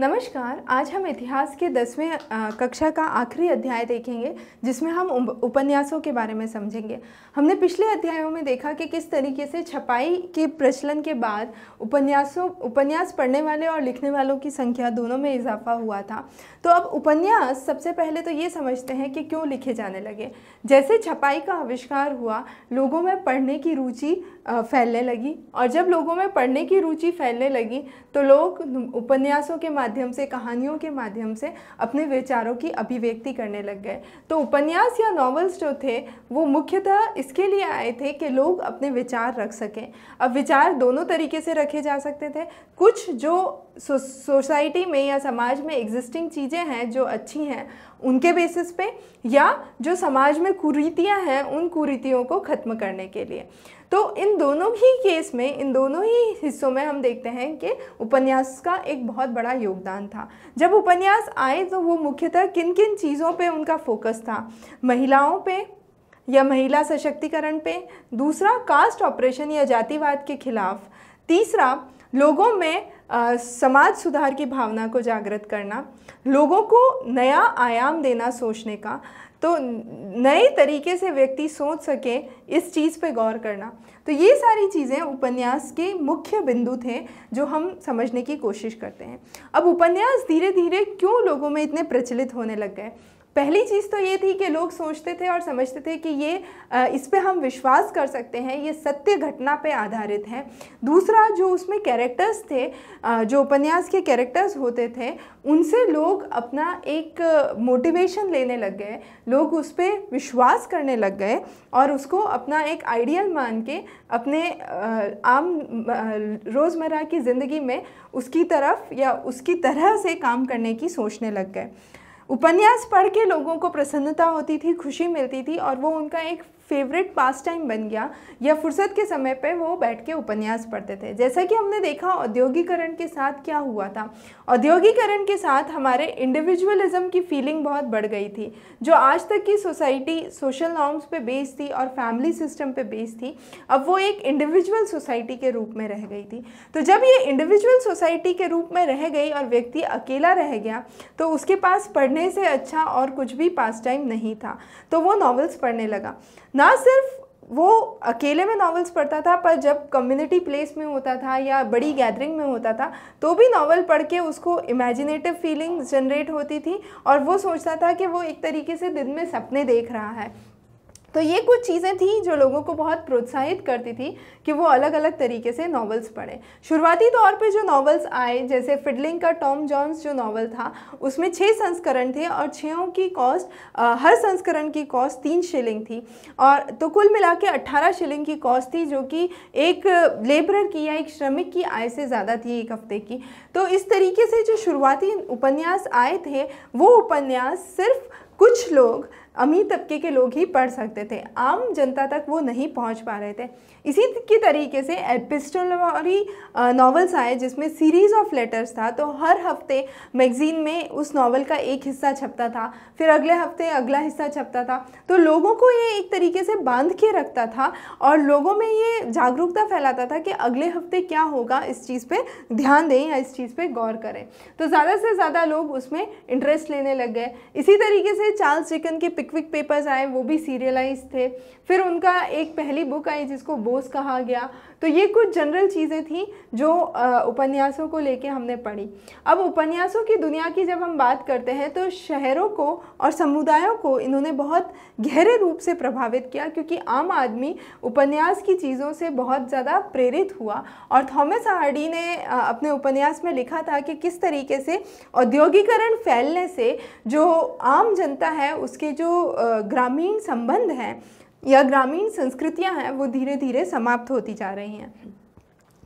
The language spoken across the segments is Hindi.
नमस्कार आज हम इतिहास के दसवें कक्षा का आखिरी अध्याय देखेंगे जिसमें हम उपन्यासों के बारे में समझेंगे हमने पिछले अध्यायों में देखा कि किस तरीके से छपाई के प्रचलन के बाद उपन्यासों उपन्यास पढ़ने वाले और लिखने वालों की संख्या दोनों में इजाफा हुआ था तो अब उपन्यास सबसे पहले तो ये समझते हैं कि क्यों लिखे जाने लगे जैसे छपाई का आविष्कार हुआ लोगों में पढ़ने की रुचि फैलने लगी और जब लोगों में पढ़ने की रुचि फैलने लगी तो लोग उपन्यासों के माध्यम से कहानियों के माध्यम से अपने विचारों की अभिव्यक्ति करने लग गए तो उपन्यास या नॉवेल्स जो थे वो मुख्यतः इसके लिए आए थे कि लोग अपने विचार रख सकें अब विचार दोनों तरीके से रखे जा सकते थे कुछ जो सोसाइटी में या समाज में एग्जिस्टिंग चीज़ें हैं जो अच्छी हैं उनके बेसिस पे या जो समाज में कुरीतियाँ हैं उन कुरीतियों को ख़त्म करने के लिए तो इन दोनों ही केस में इन दोनों ही हिस्सों में हम देखते हैं कि उपन्यास का एक बहुत बड़ा योगदान था जब उपन्यास आए तो वो मुख्यतः किन किन चीज़ों पे उनका फोकस था महिलाओं पे या महिला सशक्तिकरण पे दूसरा कास्ट ऑपरेशन या जातिवाद के खिलाफ तीसरा लोगों में आ, समाज सुधार की भावना को जागृत करना लोगों को नया आयाम देना सोचने का तो नए तरीके से व्यक्ति सोच सके इस चीज़ पे गौर करना तो ये सारी चीज़ें उपन्यास के मुख्य बिंदु थे जो हम समझने की कोशिश करते हैं अब उपन्यास धीरे धीरे क्यों लोगों में इतने प्रचलित होने लग गए पहली चीज़ तो ये थी कि लोग सोचते थे और समझते थे कि ये इस पर हम विश्वास कर सकते हैं ये सत्य घटना पे आधारित हैं दूसरा जो उसमें कैरेक्टर्स थे जो उपन्यास के कैरेक्टर्स होते थे उनसे लोग अपना एक मोटिवेशन लेने लग गए लोग उस पर विश्वास करने लग गए और उसको अपना एक आइडियल मान के अपने आम रोज़मर्रा की ज़िंदगी में उसकी तरफ या उसकी तरह से काम करने की सोचने लग गए उपन्यास पढ़ के लोगों को प्रसन्नता होती थी खुशी मिलती थी और वो उनका एक फेवरेट पास टाइम बन गया या फुर्सत के समय पे वो बैठ के उपन्यास पढ़ते थे जैसा कि हमने देखा औद्योगिकरण के साथ क्या हुआ था औद्योगिकरण के साथ हमारे इंडिविजुअलिज्म की फीलिंग बहुत बढ़ गई थी जो आज तक की सोसाइटी सोशल नॉर्म्स पे बेस थी और फैमिली सिस्टम पे बेस थी अब वो एक इंडिविजुअल सोसाइटी के रूप में रह गई थी तो जब ये इंडिविजुअल सोसाइटी के रूप में रह गई और व्यक्ति अकेला रह गया तो उसके पास पढ़ने से अच्छा और कुछ भी पास टाइम नहीं था तो वो नॉवेल्स पढ़ने लगा ना सिर्फ वो अकेले में नॉवेल्स पढ़ता था पर जब कम्युनिटी प्लेस में होता था या बड़ी गैदरिंग में होता था तो भी नॉवल पढ़ के उसको इमेजिनेटिव फीलिंग्स जनरेट होती थी और वो सोचता था कि वो एक तरीके से दिन में सपने देख रहा है तो ये कुछ चीज़ें थी जो लोगों को बहुत प्रोत्साहित करती थी कि वो अलग अलग तरीके से नॉवेल्स पढ़े शुरुआती तौर पे जो नॉवेल्स आए जैसे फिडलिंग का टॉम जॉन्स जो नॉवल था उसमें छः संस्करण थे और छों की कॉस्ट हर संस्करण की कॉस्ट तीन शिलिंग थी और तो कुल मिला के अट्ठारह शिलिंग की कॉस्ट थी जो कि एक लेबरर की या एक श्रमिक की आय से ज़्यादा थी एक हफ्ते की तो इस तरीके से जो शुरुआती उपन्यास आए थे वो उपन्यास सिर्फ कुछ लोग अमीर तबके के लोग ही पढ़ सकते थे आम जनता तक वो नहीं पहुंच पा रहे थे इसी के तरीके से एपिस्टोलरी नावल्स आए जिसमें सीरीज़ ऑफ लेटर्स था तो हर हफ्ते मैगज़ीन में उस नावल का एक हिस्सा छपता था फिर अगले हफ्ते अगला हिस्सा छपता था तो लोगों को ये एक तरीके से बांध के रखता था और लोगों में ये जागरूकता फैलाता था कि अगले हफ्ते क्या होगा इस चीज़ पर ध्यान दें या इस चीज़ पर गौर करें तो ज़्यादा से ज़्यादा लोग उसमें इंटरेस्ट लेने लग गए इसी तरीके से चार्ल्स चिकन के पिकविक पेपर्स आए वो भी सीरियलाइज थे फिर उनका एक पहली बुक आई जिसको बोस कहा गया तो ये कुछ जनरल चीज़ें थी जो उपन्यासों को लेके हमने पढ़ी अब उपन्यासों की दुनिया की जब हम बात करते हैं तो शहरों को और समुदायों को इन्होंने बहुत गहरे रूप से प्रभावित किया क्योंकि आम आदमी उपन्यास की चीज़ों से बहुत ज़्यादा प्रेरित हुआ और थॉमस हार्डी ने अपने उपन्यास में लिखा था कि किस तरीके से औद्योगिकरण फैलने से जो आम जनता है उसके जो ग्रामीण संबंध हैं या ग्रामीण संस्कृतियाँ हैं वो धीरे धीरे समाप्त होती जा रही हैं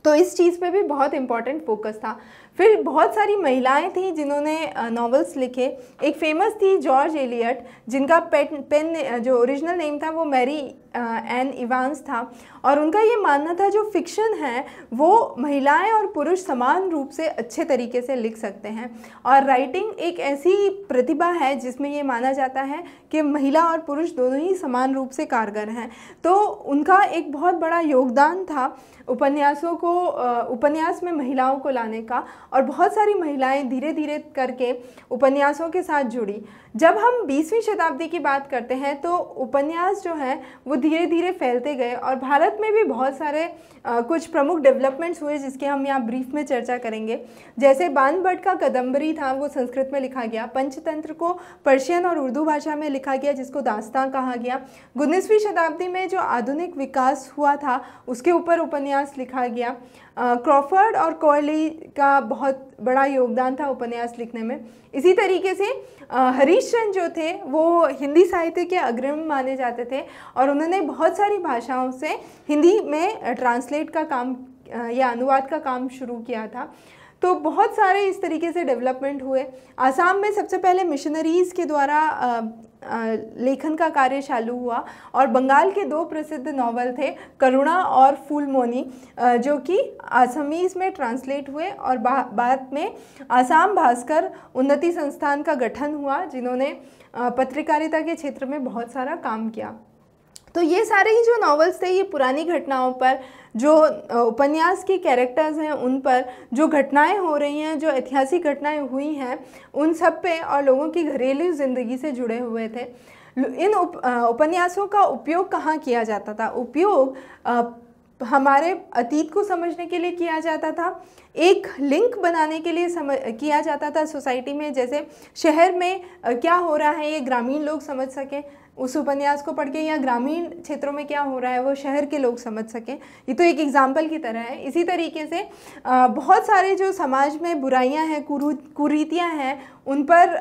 तो इस चीज़ पे भी बहुत इम्पॉर्टेंट फोकस था फिर बहुत सारी महिलाएं थीं जिन्होंने नॉवेल्स लिखे एक फेमस थी जॉर्ज एलियट जिनका पेन पेन जो ओरिजिनल नेम था वो मैरी एन इवांस था और उनका ये मानना था जो फिक्शन है वो महिलाएं और पुरुष समान रूप से अच्छे तरीके से लिख सकते हैं और राइटिंग एक ऐसी प्रतिभा है जिसमें ये माना जाता है कि महिला और पुरुष दोनों ही समान रूप से कारगर हैं तो उनका एक बहुत बड़ा योगदान था उपन्यासों को उपन्यास में महिलाओं को लाने का और बहुत सारी महिलाएं धीरे धीरे करके उपन्यासों के साथ जुड़ी जब हम 20वीं शताब्दी की बात करते हैं तो उपन्यास जो हैं वो धीरे धीरे फैलते गए और भारत में भी बहुत सारे आ, कुछ प्रमुख डेवलपमेंट्स हुए जिसके हम यहाँ ब्रीफ में चर्चा करेंगे जैसे बानभट्ट का कदम्बरी था वो संस्कृत में लिखा गया पंचतंत्र को पर्शियन और उर्दू भाषा में लिखा गया जिसको दास्तान कहा गया उन्नीसवीं शताब्दी में जो आधुनिक विकास हुआ था उसके ऊपर उपन्यास लिखा गया क्रॉफर्ड और कोयली का बहुत बड़ा योगदान था उपन्यास लिखने में इसी तरीके से हरीश चंद जो थे वो हिंदी साहित्य के अग्रिम माने जाते थे और उन्होंने बहुत सारी भाषाओं से हिंदी में ट्रांसलेट का काम या अनुवाद का काम शुरू किया था तो बहुत सारे इस तरीके से डेवलपमेंट हुए आसाम में सबसे पहले मिशनरीज़ के द्वारा लेखन का कार्य चालू हुआ और बंगाल के दो प्रसिद्ध नावल थे करुणा और फूलमोनी जो कि आसमीज़ में ट्रांसलेट हुए और बाद में आसाम भास्कर उन्नति संस्थान का गठन हुआ जिन्होंने पत्रकारिता के क्षेत्र में बहुत सारा काम किया तो ये सारे ही जो नॉवेल्स थे ये पुरानी घटनाओं पर जो उपन्यास के कैरेक्टर्स हैं उन पर जो घटनाएं हो रही हैं जो ऐतिहासिक घटनाएं हुई हैं उन सब पे और लोगों की घरेलू ज़िंदगी से जुड़े हुए थे इन उप, उपन्यासों का उपयोग कहाँ किया जाता था उपयोग हमारे अतीत को समझने के लिए किया जाता था एक लिंक बनाने के लिए समझ किया जाता था सोसाइटी में जैसे शहर में क्या हो रहा है ये ग्रामीण लोग समझ सकें उस उपन्यास को पढ़ के या ग्रामीण क्षेत्रों में क्या हो रहा है वो शहर के लोग समझ सकें ये तो एक एग्ज़ाम्पल की तरह है इसी तरीके से बहुत सारे जो समाज में बुराइयां हैं कुरीतियाँ हैं उन पर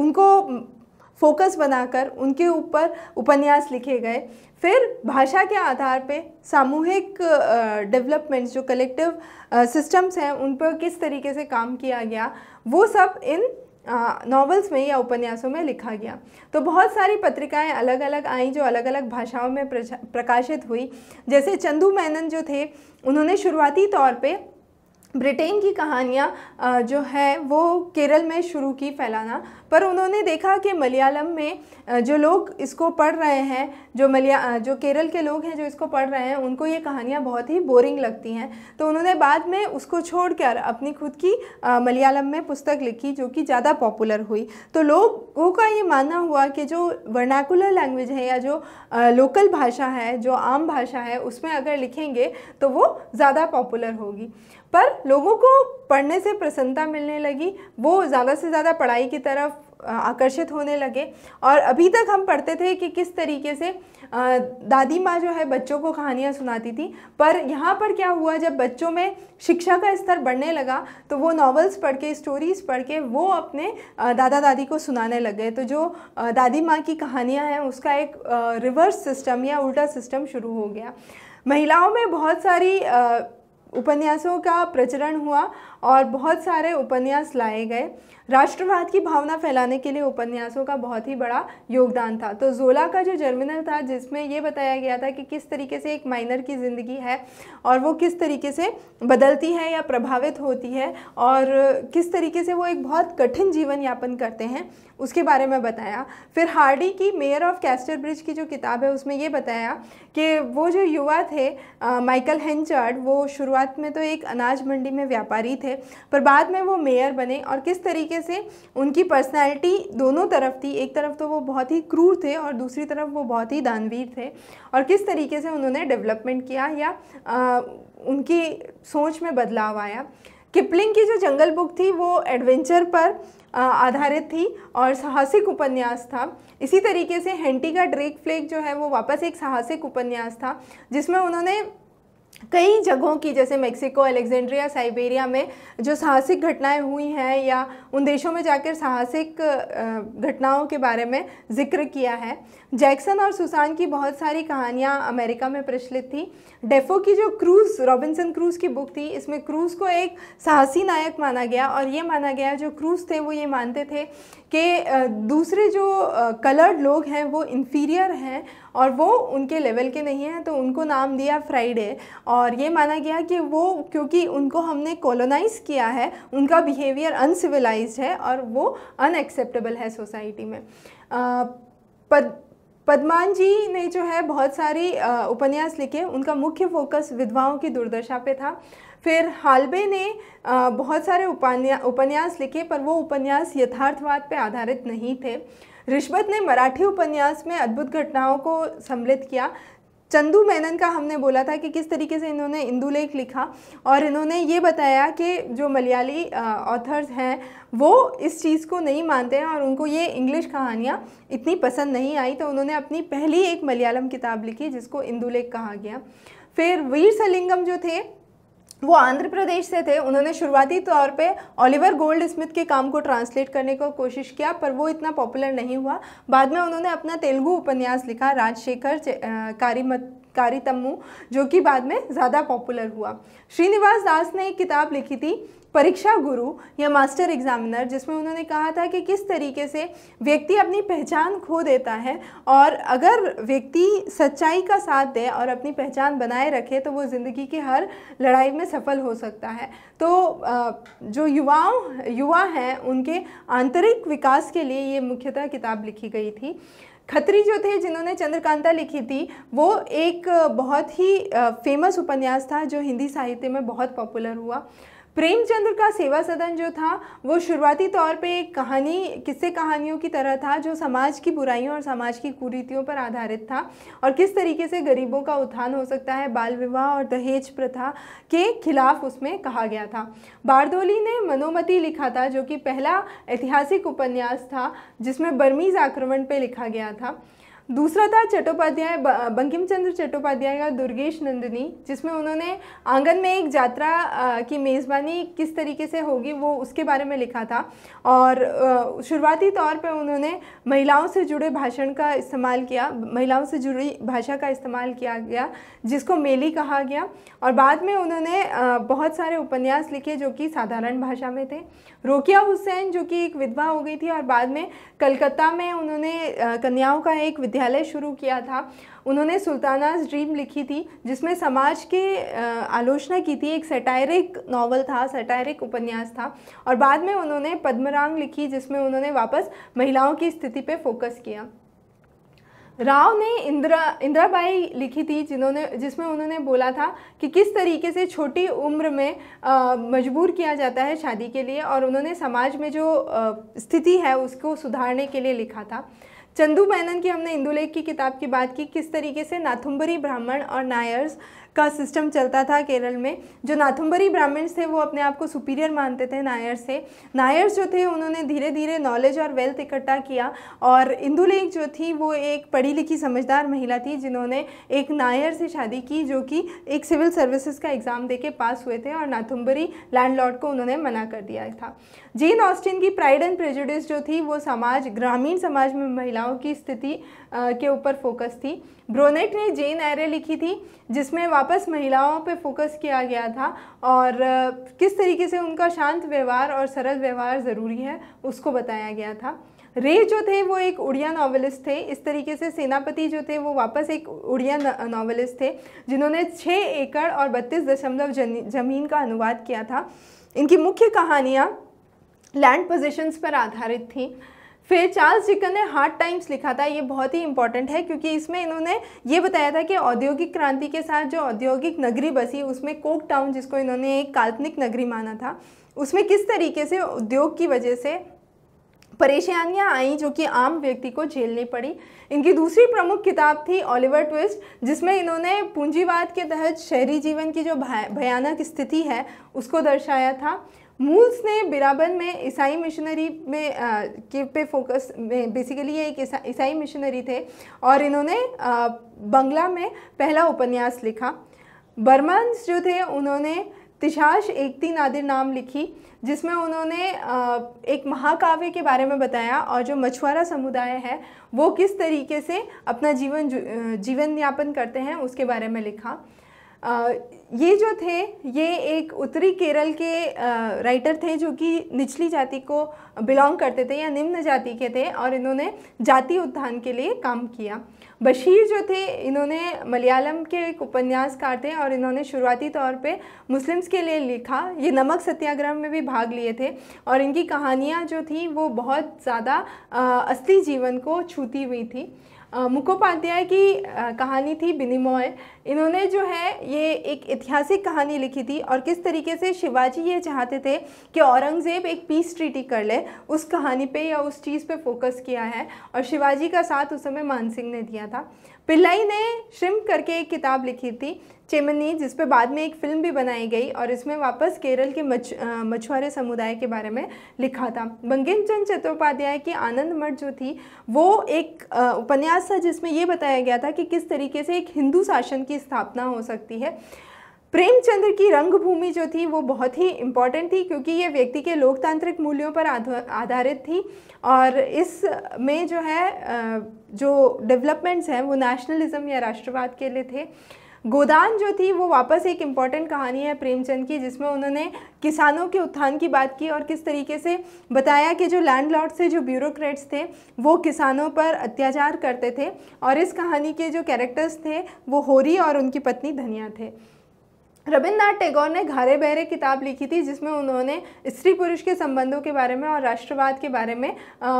उनको फोकस बनाकर उनके ऊपर उपन्यास लिखे गए फिर भाषा के आधार पे सामूहिक डेवलपमेंट्स जो कलेक्टिव सिस्टम्स हैं उन पर किस तरीके से काम किया गया वो सब इन नॉवेल्स में या उपन्यासों में लिखा गया तो बहुत सारी पत्रिकाएं अलग अलग आईं जो अलग अलग भाषाओं में प्रकाशित हुई जैसे चंदू मैनन जो थे उन्होंने शुरुआती तौर पर ब्रिटेन की कहानियाँ जो है वो केरल में शुरू की फैलाना पर उन्होंने देखा कि मलयालम में जो लोग इसको पढ़ रहे हैं जो मलया जो केरल के लोग हैं जो इसको पढ़ रहे हैं उनको ये कहानियाँ बहुत ही बोरिंग लगती हैं तो उन्होंने बाद में उसको छोड़कर अपनी खुद की मलयालम में पुस्तक लिखी जो कि ज़्यादा पॉपुलर हुई तो लोगों का ये मानना हुआ कि जो वर्नाकुलर लैंग्वेज है या जो लोकल भाषा है जो आम भाषा है उसमें अगर लिखेंगे तो वो ज़्यादा पॉपुलर होगी पर लोगों को पढ़ने से प्रसन्नता मिलने लगी वो ज़्यादा से ज़्यादा पढ़ाई की तरफ तरफ आकर्षित होने लगे और अभी तक हम पढ़ते थे कि किस तरीके से दादी माँ जो है बच्चों को कहानियाँ सुनाती थी पर यहाँ पर क्या हुआ जब बच्चों में शिक्षा का स्तर बढ़ने लगा तो वो नॉवेल्स पढ़ के स्टोरीज़ पढ़ के वो अपने दादा दादी को सुनाने लग गए तो जो दादी माँ की कहानियाँ हैं उसका एक रिवर्स सिस्टम या उल्टा सिस्टम शुरू हो गया महिलाओं में बहुत सारी उपन्यासों का प्रचलन हुआ और बहुत सारे उपन्यास लाए गए राष्ट्रवाद की भावना फैलाने के लिए उपन्यासों का बहुत ही बड़ा योगदान था तो जोला का जो जर्मिनल था जिसमें ये बताया गया था कि किस तरीके से एक माइनर की ज़िंदगी है और वो किस तरीके से बदलती है या प्रभावित होती है और किस तरीके से वो एक बहुत कठिन जीवन यापन करते हैं उसके बारे में बताया फिर हार्डी की मेयर ऑफ कैस्टर ब्रिज की जो किताब है उसमें ये बताया कि वो जो युवा थे माइकल हेंचर्ड वो शुरुआत शुरुआत में तो एक अनाज मंडी में व्यापारी थे पर बाद में वो मेयर बने और किस तरीके से उनकी पर्सनैलिटी दोनों तरफ थी एक तरफ तो वो बहुत ही क्रूर थे और दूसरी तरफ वो बहुत ही दानवीर थे और किस तरीके से उन्होंने डेवलपमेंट किया या आ, उनकी सोच में बदलाव आया किपलिंग की जो जंगल बुक थी वो एडवेंचर पर आधारित थी और साहसिक उपन्यास था इसी तरीके से हेंटी का ड्रेक फ्लेक जो है वो वापस एक साहसिक उपन्यास था जिसमें उन्होंने कई जगहों की जैसे मेक्सिको अलेक्जेंड्रिया साइबेरिया में जो साहसिक घटनाएं हुई हैं या उन देशों में जाकर साहसिक घटनाओं के बारे में जिक्र किया है जैक्सन और सुसान की बहुत सारी कहानियां अमेरिका में प्रचलित थी डेफो की जो क्रूज़ रॉबिन्सन क्रूज़ की बुक थी इसमें क्रूज़ को एक साहसी नायक माना गया और ये माना गया जो क्रूज़ थे वो ये मानते थे कि दूसरे जो कलर्ड लोग हैं वो इन्फीरियर हैं और वो उनके लेवल के नहीं हैं तो उनको नाम दिया फ्राइडे और ये माना गया कि वो क्योंकि उनको हमने कॉलोनाइज़ किया है उनका बिहेवियर अनसिविलाइज है और वो अनएक्सेप्टेबल है सोसाइटी में आ, पद पद्मान जी ने जो है बहुत सारी उपन्यास लिखे उनका मुख्य फोकस विधवाओं की दुर्दशा पे था फिर हालबे ने बहुत सारे उपन्या उपन्यास लिखे पर वो उपन्यास यथार्थवाद पे आधारित नहीं थे रिश्वत ने मराठी उपन्यास में अद्भुत घटनाओं को सम्मिलित किया चंदू मेनन का हमने बोला था कि किस तरीके से इन्होंने इंदुलेख लिखा और इन्होंने ये बताया कि जो मलयाली ऑथर्स हैं वो इस चीज़ को नहीं मानते हैं और उनको ये इंग्लिश कहानियाँ इतनी पसंद नहीं आई तो उन्होंने अपनी पहली एक मलयालम किताब लिखी जिसको इंदुलेख कहा गया फिर वीर सलिंगम जो थे वो आंध्र प्रदेश से थे उन्होंने शुरुआती तौर पे ओलिवर गोल्ड स्मिथ के काम को ट्रांसलेट करने की कोशिश किया पर वो इतना पॉपुलर नहीं हुआ बाद में उन्होंने अपना तेलुगु उपन्यास लिखा राजशेखर कारीमत कारी तम्मू जो कि बाद में ज़्यादा पॉपुलर हुआ श्रीनिवास दास ने एक किताब लिखी थी परीक्षा गुरु या मास्टर एग्जामिनर जिसमें उन्होंने कहा था कि किस तरीके से व्यक्ति अपनी पहचान खो देता है और अगर व्यक्ति सच्चाई का साथ दे और अपनी पहचान बनाए रखे तो वो ज़िंदगी की हर लड़ाई में सफल हो सकता है तो जो युवाओं युवा हैं उनके आंतरिक विकास के लिए ये मुख्यतः किताब लिखी गई थी खत्री जो थे जिन्होंने चंद्रकांता लिखी थी वो एक बहुत ही फेमस उपन्यास था जो हिंदी साहित्य में बहुत पॉपुलर हुआ प्रेमचंद्र का सेवा सदन जो था वो शुरुआती तौर पे एक कहानी किस्से कहानियों की तरह था जो समाज की बुराइयों और समाज की कुरीतियों पर आधारित था और किस तरीके से गरीबों का उत्थान हो सकता है बाल विवाह और दहेज प्रथा के खिलाफ उसमें कहा गया था बारदोली ने मनोमति लिखा था जो कि पहला ऐतिहासिक उपन्यास था जिसमें बर्मीज़ आक्रमण पर लिखा गया था दूसरा था चट्टोपाध्याय बंकिम चंद्र चट्टोपाध्याय का दुर्गेश नंदिनी जिसमें उन्होंने आंगन में एक यात्रा की मेज़बानी किस तरीके से होगी वो उसके बारे में लिखा था और शुरुआती तौर पे उन्होंने महिलाओं से जुड़े भाषण का इस्तेमाल किया महिलाओं से जुड़ी भाषा का इस्तेमाल किया गया जिसको मेली कहा गया और बाद में उन्होंने बहुत सारे उपन्यास लिखे जो कि साधारण भाषा में थे रोकिया हुसैन जो कि एक विधवा हो गई थी और बाद में कलकत्ता में उन्होंने कन्याओं का एक विद्या विश्वविद्यालय शुरू किया था उन्होंने सुल्तानाज ड्रीम लिखी थी जिसमें समाज के आलोचना की थी एक सेटायरिक नावल था सेटायरिक उपन्यास था और बाद में उन्होंने पद्मरांग लिखी जिसमें उन्होंने वापस महिलाओं की स्थिति पर फोकस किया राव ने इंदिरा इंदिराबाई लिखी थी जिन्होंने जिसमें उन्होंने बोला था कि किस तरीके से छोटी उम्र में आ, मजबूर किया जाता है शादी के लिए और उन्होंने समाज में जो स्थिति है उसको सुधारने के लिए लिखा था चंदू मैनन की हमने इंदुलेख की किताब की बात की किस तरीके से नाथुम्बरी ब्राह्मण और नायर्स का सिस्टम चलता था केरल में जो नाथुम्बरी ब्राह्मण्स थे वो अपने आप को सुपीरियर मानते थे नायर से नायर्स जो थे उन्होंने धीरे धीरे नॉलेज और वेल्थ इकट्ठा किया और इंदुलेख जो थी वो एक पढ़ी लिखी समझदार महिला थी जिन्होंने एक नायर से शादी की जो कि एक सिविल सर्विसेज का एग्ज़ाम दे के पास हुए थे और नाथुम्बरी लैंडलॉर्ड को उन्होंने मना कर दिया था जेन ऑस्टिन की प्राइड एंड प्रेजुडिस जो थी वो समाज ग्रामीण समाज में महिलाओं की स्थिति के ऊपर फोकस थी ब्रोनेट ने जेन एरे लिखी थी जिसमें वापस महिलाओं पे फोकस किया गया था और किस तरीके से उनका शांत व्यवहार और सरल व्यवहार ज़रूरी है उसको बताया गया था रे जो थे वो एक उड़िया नॉवलिस्ट थे इस तरीके से सेनापति जो थे वो वापस एक उड़िया नॉवलिस्ट थे जिन्होंने छः एकड़ और बत्तीस दशमलव जमीन का अनुवाद किया था इनकी मुख्य कहानियाँ लैंड पोजिशंस पर आधारित थी फिर चार्ल्स जिकन ने हार्ड टाइम्स लिखा था ये बहुत ही इंपॉर्टेंट है क्योंकि इसमें इन्होंने ये बताया था कि औद्योगिक क्रांति के साथ जो औद्योगिक नगरी बसी उसमें कोक टाउन जिसको इन्होंने एक काल्पनिक नगरी माना था उसमें किस तरीके से उद्योग की वजह से परेशानियां आई जो कि आम व्यक्ति को झेलनी पड़ी इनकी दूसरी प्रमुख किताब थी ओलिवर ट्विस्ट जिसमें इन्होंने पूंजीवाद के तहत शहरी जीवन की जो भयानक स्थिति है उसको दर्शाया था मूल्स ने बिराबन में ईसाई मिशनरी में आ, के पे फोकस में बेसिकली ये एक ईसाई इसा, मिशनरी थे और इन्होंने आ, बंगला में पहला उपन्यास लिखा बर्मांस जो थे उन्होंने तिशाश एकती नादिर नाम लिखी जिसमें उन्होंने एक महाकाव्य के बारे में बताया और जो मछुआरा समुदाय है वो किस तरीके से अपना जीवन जीवन यापन करते हैं उसके बारे में लिखा ये जो थे ये एक उत्तरी केरल के राइटर थे जो कि निचली जाति को बिलोंग करते थे या निम्न जाति के थे और इन्होंने जाति उत्थान के लिए काम किया बशीर जो थे इन्होंने मलयालम के एक उपन्यासकार थे और इन्होंने शुरुआती तौर पे मुस्लिम्स के लिए लिखा ये नमक सत्याग्रह में भी भाग लिए थे और इनकी कहानियाँ जो थी वो बहुत ज़्यादा असली जीवन को छूती हुई थी मुखोपाध्याय की कहानी थी बिनिमोय इन्होंने जो है ये एक ऐतिहासिक कहानी लिखी थी और किस तरीके से शिवाजी ये चाहते थे कि औरंगज़ेब एक पीस ट्रीटी कर ले उस कहानी पे या उस चीज़ पे फोकस किया है और शिवाजी का साथ उस समय मानसिंह ने दिया था पिल्लई ने श्रिम करके एक किताब लिखी थी चेमनी जिस पे बाद में एक फ़िल्म भी बनाई गई और इसमें वापस केरल के मछ मछुआरे समुदाय के बारे में लिखा था बंकिम चंद चट्टोपाध्याय की आनंद मठ जो थी वो एक उपन्यास था जिसमें ये बताया गया था कि किस तरीके से एक हिंदू शासन की स्थापना हो सकती है प्रेमचंद्र की रंगभूमि जो थी वो बहुत ही इम्पॉर्टेंट थी क्योंकि ये व्यक्ति के लोकतांत्रिक मूल्यों पर आधारित थी और इस में जो है जो डेवलपमेंट्स हैं वो नेशनलिज्म या राष्ट्रवाद के लिए थे गोदान जो थी वो वापस एक इम्पॉर्टेंट कहानी है प्रेमचंद की जिसमें उन्होंने किसानों के उत्थान की बात की और किस तरीके से बताया कि जो लैंडलॉर्ड्स थे जो ब्यूरोक्रेट्स थे वो किसानों पर अत्याचार करते थे और इस कहानी के जो कैरेक्टर्स थे वो होरी और उनकी पत्नी धनिया थे रविन्द्रनाथ टैगोर ने घारे बहरे किताब लिखी थी जिसमें उन्होंने स्त्री पुरुष के संबंधों के बारे में और राष्ट्रवाद के बारे में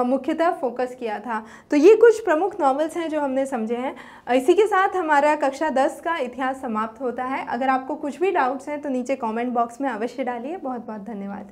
मुख्यतः फोकस किया था तो ये कुछ प्रमुख नॉवेल्स हैं जो हमने समझे हैं इसी के साथ हमारा कक्षा दस का इतिहास समाप्त होता है अगर आपको कुछ भी डाउट्स हैं तो नीचे कॉमेंट बॉक्स में अवश्य डालिए बहुत बहुत धन्यवाद